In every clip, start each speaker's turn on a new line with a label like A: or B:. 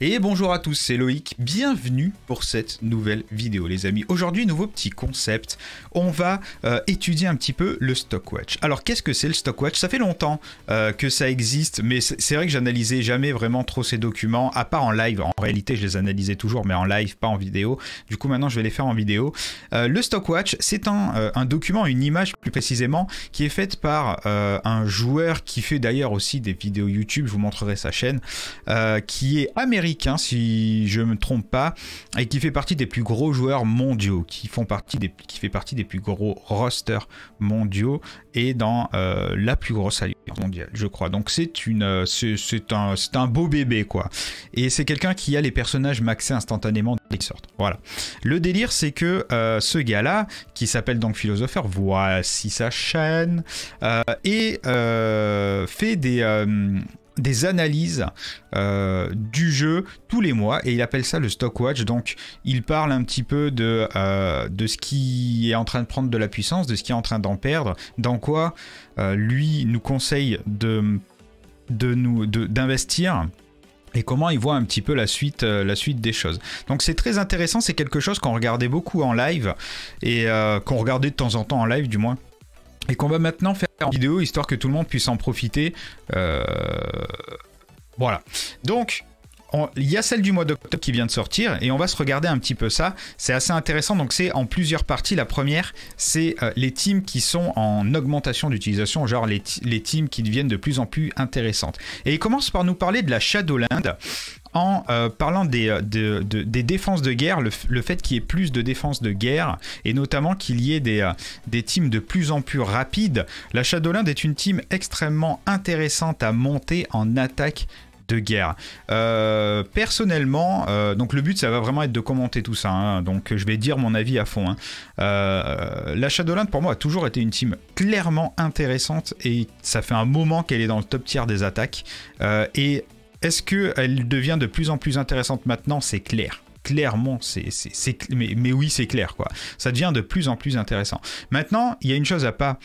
A: Et bonjour à tous, c'est Loïc, bienvenue pour cette nouvelle vidéo les amis. Aujourd'hui, nouveau petit concept, on va euh, étudier un petit peu le Stockwatch. Alors qu'est-ce que c'est le Stockwatch Ça fait longtemps euh, que ça existe, mais c'est vrai que j'analysais jamais vraiment trop ces documents, à part en live. En réalité, je les analysais toujours, mais en live, pas en vidéo. Du coup, maintenant, je vais les faire en vidéo. Euh, le Stockwatch, c'est un, un, document, une image plus précisément, qui est faite par un joueur qui fait d'ailleurs aussi des vidéos YouTube, je vous montrerai sa chaîne, qui est américain si je me trompe pas, et qui fait partie des plus gros joueurs mondiaux, qui, font partie des, qui fait partie des plus gros rosters mondiaux et dans euh, la plus grosse alliance mondiale, je crois. Donc c'est une, euh, c'est un, un, beau bébé quoi. Et c'est quelqu'un qui a les personnages maxés instantanément toutes sortes. Voilà. Le délire, c'est que euh, ce gars-là, qui s'appelle donc Philosopher, voici sa chaîne et fait des des analyses euh, du jeu tous les mois et il appelle ça le Stockwatch. Donc il parle un petit peu de, euh, de ce qui est en train de prendre de la puissance, de ce qui est en train d'en perdre, dans quoi euh, lui nous conseille de, de nous d'investir. et comment il voit un petit peu la suite, la suite des choses. Donc c'est très intéressant, c'est quelque chose qu'on regardait beaucoup en live, et qu'on regardait de temps en temps en live du moins et qu'on va maintenant faire en vidéo histoire que tout le monde puisse en profiter. Euh, voilà. Donc, il y a celle du mois d'octobre qui vient de sortir et on va se regarder un petit peu ça. C'est assez intéressant. Donc c'est en plusieurs parties. La première, c'est euh, les teams qui sont en augmentation d'utilisation, genre les, teams qui deviennent de plus en plus intéressantes. Et il commence par nous parler de la Shadowland en euh, parlant euh, des, défenses de guerre, le, fait qu'il y ait plus de défenses de guerre et notamment qu'il y ait des, des teams de plus en plus rapides. La Shadowland est une team extrêmement intéressante à monter en attaque de guerre. Euh, personnellement, euh, donc le but, ça va vraiment être de commenter tout ça. Hein. donc je vais dire mon avis à fond. Hein. Euh, la Shadowland, pour moi, a toujours été une team clairement intéressante et ça fait un moment qu'elle est dans le top tiers des attaques. et est-ce qu'elle devient de plus en plus intéressante maintenant C'est clair clairement, c'est, mais, mais, oui, c'est clair, quoi. Ça devient de plus en plus intéressant. Maintenant, il y a une chose à pas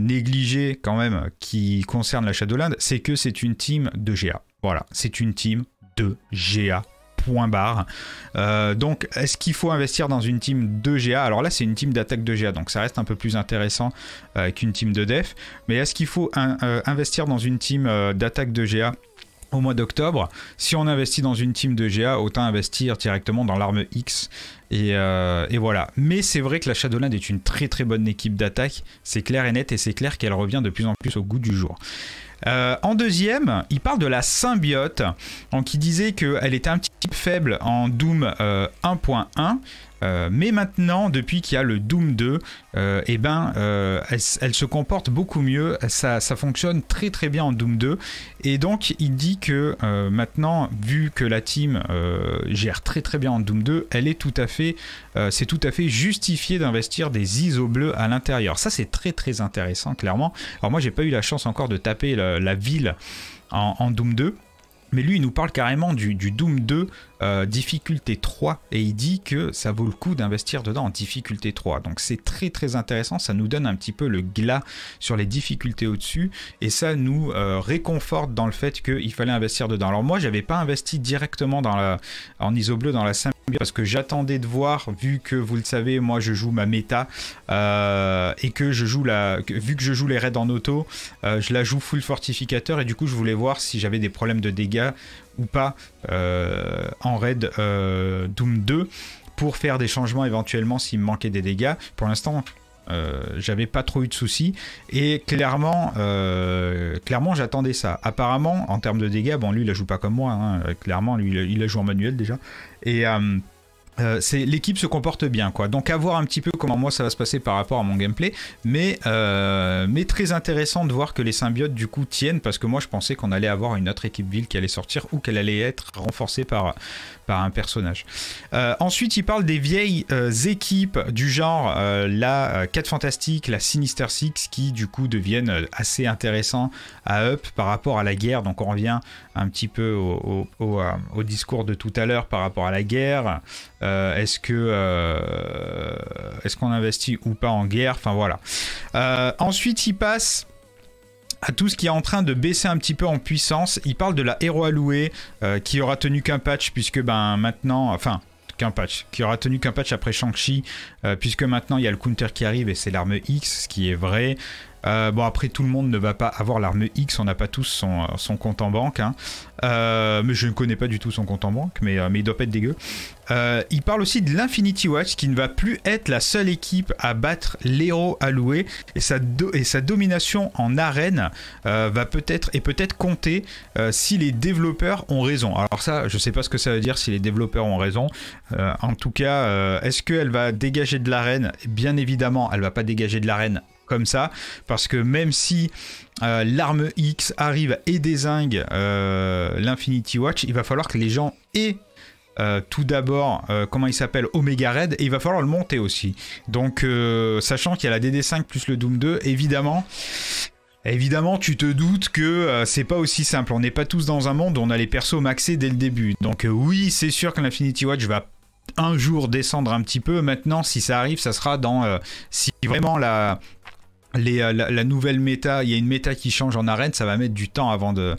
A: négliger quand même qui concerne la Shadowland, c'est que c'est une team de GA. Voilà, c'est une team de GA point barre. Euh, donc, est-ce qu'il faut investir dans une team de ga Alors là, c'est une team d'attaque de ga donc ça reste un peu plus intéressant euh, qu'une team de def. Mais est-ce qu'il faut euh, investir dans une team d'attaque de ga au mois d'octobre, si on investit dans une team de GA, autant investir directement dans l'arme X. Et, et, voilà. Mais c'est vrai que la Shadowland est une très très bonne équipe d'attaque. C'est clair et net et c'est clair qu'elle revient de plus en plus au goût du jour. Euh, en deuxième, il parle de la symbiote, en qui disait qu'elle était un petit peu faible en Doom 1.1. Euh, euh, mais maintenant, depuis qu'il y a le Doom 2, euh, eh ben, euh, elle, se comporte beaucoup mieux. Ça, fonctionne très très bien en Doom 2. Et donc, il dit que maintenant, vu que la team gère très très bien en Doom 2, elle est tout à fait, c'est tout à fait justifié d'investir des ISO bleus à l'intérieur. Ça, c'est très très intéressant, clairement. Alors moi, j'ai pas eu la chance encore de taper la, ville en, Doom 2. Mais lui, il nous parle carrément du Doom 2 euh, difficulté 3 et il dit que ça vaut le coup d'investir dedans en difficulté 3 donc c'est très très intéressant ça nous donne un petit peu le glas sur les difficultés au dessus et ça nous euh, réconforte dans le fait qu'il fallait investir dedans alors moi j'avais pas investi directement dans la, en iso bleu dans la 5 parce que j'attendais de voir vu que vous le savez moi je joue ma méta euh, et que je joue la vu que je joue les raids en auto je la joue full fortificateur et du coup je voulais voir si j'avais des problèmes de dégâts ou pas en raid euh, Doom 2 pour faire des changements éventuellement s'il me manquait des dégâts. Pour l'instant, euh, j'avais pas trop eu de soucis et clairement euh, clairement j'attendais ça apparemment en termes de dégâts bon lui il la joue pas comme moi hein. clairement lui il la joue en manuel déjà et euh, c'est l'équipe se comporte bien quoi. Donc à voir un petit peu comment moi ça va se passer par rapport à mon gameplay, mais euh, mais très intéressant de voir que les symbiotes du coup tiennent parce que moi je pensais qu'on allait avoir une autre équipe ville qui allait sortir ou qu'elle allait être renforcée par par un personnage. Euh, ensuite, il parle des vieilles équipes du genre la 4 Fantastique, la Sinister Six qui du coup deviennent assez intéressants à up par rapport à la guerre. Donc on revient un petit peu au discours de tout à l'heure par rapport à la guerre. Euh, est-ce que euh, est-ce qu'on investit ou pas en guerre Enfin voilà. Euh, ensuite, il passe à tout ce qui est en train de baisser un petit peu en puissance. Il parle de la héros allouée qui aura tenu qu'un patch puisque ben maintenant, enfin qu'un patch, qui aura tenu qu'un patch après Shang-Chi, puisque maintenant il y a le counter qui arrive et c'est l'arme X, ce qui est vrai. Euh, bon, après, tout le monde ne va pas avoir l'arme X, on n'a pas tous son, euh, compte en banque. Hein. Euh, mais je ne connais pas du tout son compte en banque, mais, mais il doit pas être dégueu. il parle aussi de l'Infinity Watch qui ne va plus être la seule équipe à battre l'héros alloué et sa, et sa domination en arène va peut-être et peut-être compter si les développeurs ont raison. Alors ça, je ne sais pas ce que ça veut dire si les développeurs ont raison. en tout cas, est-ce qu'elle va dégager de l'arène Bien évidemment, elle va pas dégager de l'arène comme ça, parce que même si euh, l'arme X arrive et désingue euh, l'Infinity Watch, il va falloir que les gens aient euh, tout d'abord, comment il s'appelle Omega Red, et il va falloir le monter aussi. Donc, sachant qu'il y a la DD5 plus le Doom 2, évidemment. Évidemment, tu te doutes que c'est pas aussi simple. On n'est pas tous dans un monde où on a les persos maxés dès le début. Donc oui, c'est sûr que l'Infinity Watch va un jour descendre un petit peu. Maintenant, si ça arrive, ça sera dans... si vraiment la, euh, la, nouvelle méta, il y a une méta qui change en arène, ça va mettre du temps avant de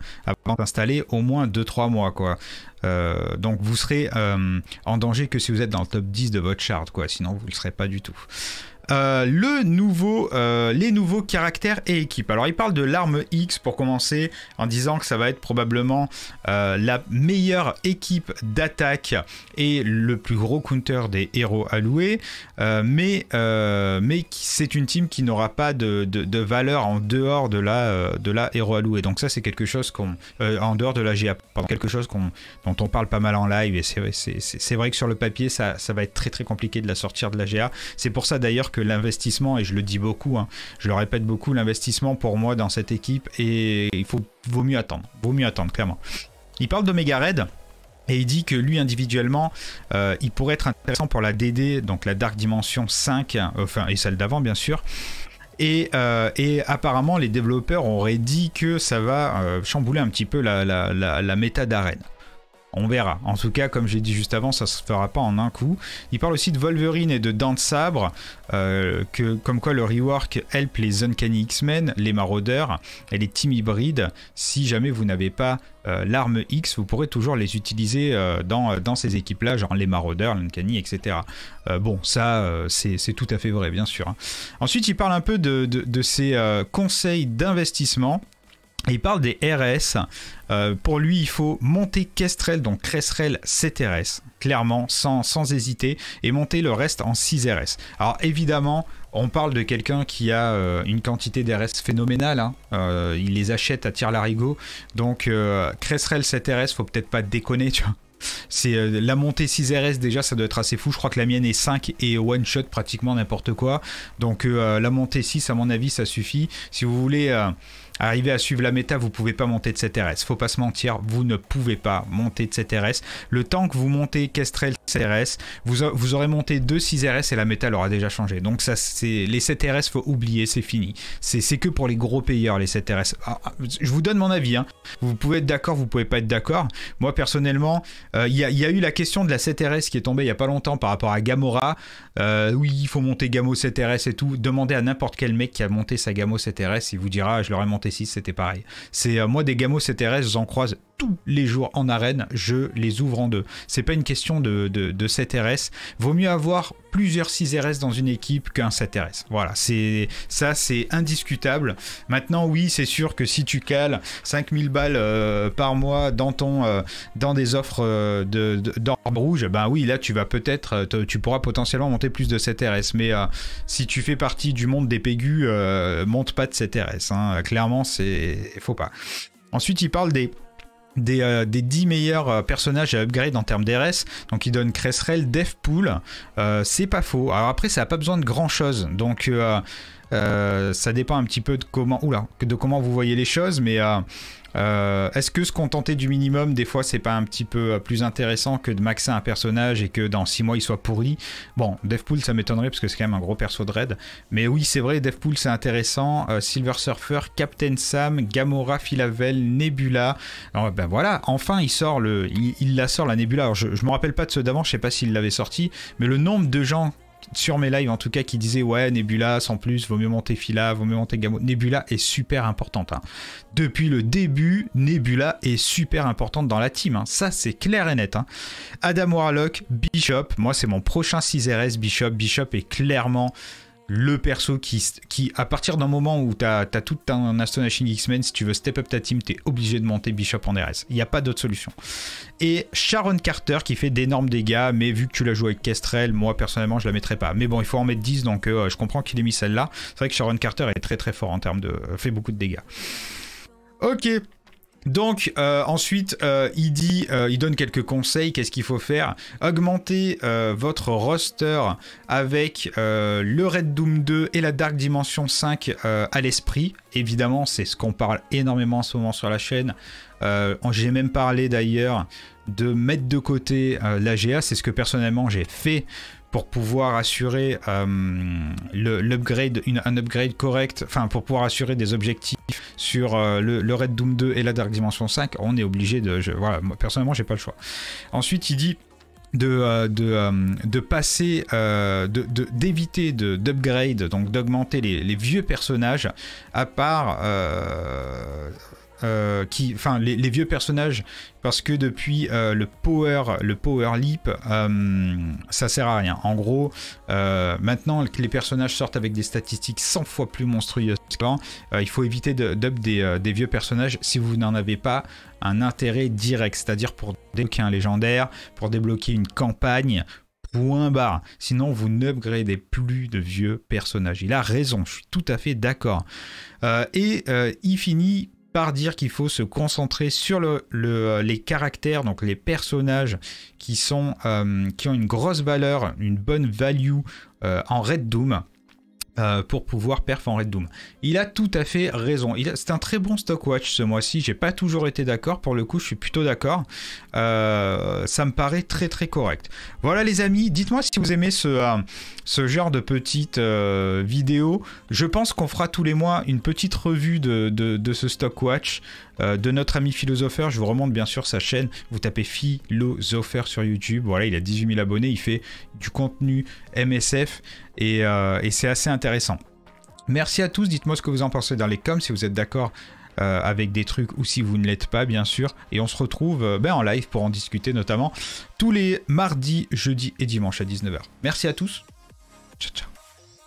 A: d'installer, au moins 2-3 mois quoi. Euh, donc vous serez euh, en danger que si vous êtes dans le top 10 de votre chart quoi, sinon vous ne le serez pas du tout. Euh, le nouveau, euh, les nouveaux caractères et équipes. Alors il parle de l'arme X pour commencer en disant que ça va être probablement euh, la meilleure équipe d'attaque et le plus gros counter des héros alloués, mais, mais c'est une team qui n'aura pas de, de, valeur en dehors de la, de la héros allouée. Donc ça c'est quelque chose qu'on... en dehors de la GA, quelque chose qu'on dont on parle pas mal en live et c'est vrai que sur le papier ça, ça va être très très compliqué de la sortir de la GA. C'est pour ça d'ailleurs que l'investissement, et je le dis beaucoup, hein, je le répète beaucoup, l'investissement pour moi dans cette équipe, et il faut, vaut mieux attendre, vaut mieux attendre, clairement. Il parle de Mega Red. Et il dit que lui individuellement, euh, il pourrait être intéressant pour la DD, donc la Dark Dimension 5, enfin et celle d'avant bien sûr, et, euh, et, apparemment, les développeurs auraient dit que ça va euh, chambouler un petit peu la, la, la, la méta d'arène. On verra. En tout cas, comme j'ai dit juste avant, ça se fera pas en un coup. Il parle aussi de Wolverine et de Dents de Sabre, euh, que, comme quoi le rework help les Uncanny X-Men, les Maraudeurs et les Team Hybrides. Si jamais vous n'avez pas euh, l'arme X, vous pourrez toujours les utiliser euh, dans, ces équipes-là, genre les Maraudeurs, l'Uncanny, etc. bon, ça, c'est tout à fait vrai, bien sûr. Hein. Ensuite, il parle un peu de, de, de ses conseils d'investissement il parle des RS. Euh, pour lui, il faut monter Kestrel, donc Kressrel 7 RS, clairement, sans, sans hésiter, et monter le reste en 6 RS. Alors évidemment, on parle de quelqu'un qui a euh, une quantité d'RS phénoménale. Hein. Euh, il les achète à tir larigot. Donc Kressrel 7 RS, faut peut-être pas déconner, tu C'est la montée 6 RS déjà, ça doit être assez fou. Je crois que la mienne est 5 et one shot pratiquement n'importe quoi. Donc la montée 6, à mon avis, ça suffit. Si vous voulez Arriver à suivre la méta, vous pouvez pas monter de RS Faut pas se mentir, vous ne pouvez pas monter de RS, Le temps que vous montez Kestrel CRS, vous, vous aurez monté 2 6RS et la méta l'aura déjà changé. Donc ça, c'est les il faut oublier, c'est fini. C'est que pour les gros payeurs, les 7 RS, ah, ah, je vous donne mon avis. Hein. Vous pouvez être d'accord, vous pouvez pas être d'accord. Moi, personnellement, euh, il y, a eu la question de la RS qui est tombée il y a pas longtemps par rapport à Gamora. Euh, oui, il faut monter Gamo RS et tout. Demandez à n'importe quel mec qui a monté sa Gamo RS, il vous dira, je l'aurais monté c'était pareil. C'est euh, moi des gamos CTRS, j'en croise tous les jours en arène, je les ouvre en deux. C'est pas une question de, de, 7 RS. Vaut mieux avoir plusieurs 6 RS dans une équipe qu'un 7 RS. Voilà, c'est ça, c'est indiscutable. Maintenant, oui, c'est sûr que si tu cales 5000 balles euh, par mois dans ton euh, dans des offres euh, de rouge, ben oui, là tu vas peut-être, tu pourras potentiellement monter plus de 7 RS. Mais si tu fais partie du monde des pégus, monte pas de 7 RS. Hein. Clairement, c'est faut pas. Ensuite, il parle des des, 10 euh, meilleurs euh, personnages à upgrade en termes d'RS. Donc il donne Cresserel, Deathpool. Euh, c'est pas faux. Alors après, ça n'a pas besoin de grand chose. Donc. Euh, euh, ça dépend un petit peu de comment, de comment vous voyez les choses, mais euh, euh, est-ce que se contenter du minimum, des fois, c'est pas un petit peu plus intéressant que de maxer un personnage et que dans 6 mois il soit pourri Bon, Deathpool, ça m'étonnerait parce que c'est quand même un gros perso de raid. Mais oui, c'est vrai, Deathpool, c'est intéressant. Silver Surfer, Captain Sam, Gamora, Filavel, Nebula. ben voilà, enfin, il sort le, il, la sort la Nebula. Alors, je, me rappelle pas de ceux d'avant, je sais pas s'il l'avait sorti, mais le nombre de gens sur mes lives en tout cas qui disaient ouais Nebula sans plus vaut mieux monter Fila vaut mieux monter Gamo Nebula est super importante hein. depuis le début Nebula est super importante dans la team hein. ça c'est clair et net hein. Adam Warlock Bishop moi c'est mon prochain 6RS Bishop Bishop est clairement le perso qui, qui à partir d'un moment où tu as, tout un Astonishing X-Men, si tu veux step up ta team, t'es obligé de monter Bishop en RS. Il n'y a pas d'autre solution. Et Sharon Carter qui fait d'énormes dégâts, mais vu que tu la joues avec Kestrel, moi personnellement je la mettrais pas. Mais bon, il faut en mettre 10, donc euh, je comprends qu'il ait mis celle-là. C'est vrai que Sharon Carter est très très fort en termes de. Euh, fait beaucoup de dégâts. Ok, donc euh, ensuite, euh, il dit, euh, il donne quelques conseils. Qu'est-ce qu'il faut faire Augmenter votre roster avec le Red Doom 2 et la Dark Dimension 5 à l'esprit. Évidemment, c'est ce qu'on parle énormément en ce moment sur la chaîne. j'ai même parlé d'ailleurs de mettre de côté la GA. C'est ce que personnellement j'ai fait pour pouvoir assurer euh, un upgrade correct, enfin pour pouvoir assurer des objectifs sur euh, le, Red Doom 2 et la Dark Dimension 5, on est obligé de... Je, voilà, moi, personnellement, j'ai pas le choix. Ensuite, il dit de, euh, de, de, passer, d'éviter de, d'upgrade, donc d'augmenter les, vieux personnages, à part euh, qui, enfin les, vieux personnages, parce que depuis euh, le power, le power leap, euh, ça sert à rien. En gros, maintenant que les personnages sortent avec des statistiques 100 fois plus monstrueuses il faut éviter d'up des, des, vieux personnages si vous n'en avez pas un intérêt direct, c'est-à-dire pour débloquer un légendaire, pour débloquer une campagne. Point barre. Sinon, vous n'upgradez plus de vieux personnages. Il a raison, je suis tout à fait d'accord. et il finit dire qu'il faut se concentrer sur le, euh, les caractères, donc les personnages qui, sont, euh, qui ont une grosse valeur, une bonne value euh, en Red Doom. Euh, pour pouvoir perf en Red Doom. Il a tout à fait raison. C'est un très bon stockwatch ce mois-ci. J'ai pas toujours été d'accord. Pour le coup, je suis plutôt d'accord. Euh, ça me paraît très très correct. Voilà les amis. Dites-moi si vous aimez ce, euh, genre de petite vidéo. Je pense qu'on fera tous les mois une petite revue de, ce stockwatch de notre ami Philosopher. Je vous remonte bien sûr sa chaîne. Vous tapez Philosopher sur YouTube. Voilà, il a 18 000 abonnés. Il fait du contenu MSF. Euh, et, c'est assez intéressant. Merci à tous, dites-moi ce que vous en pensez dans les coms, si vous êtes d'accord euh, avec des trucs ou si vous ne l'êtes pas bien sûr. Et on se retrouve euh, ben, en live pour en discuter notamment tous les mardis, jeudis et dimanches à 19h. Merci à tous. Ciao ciao.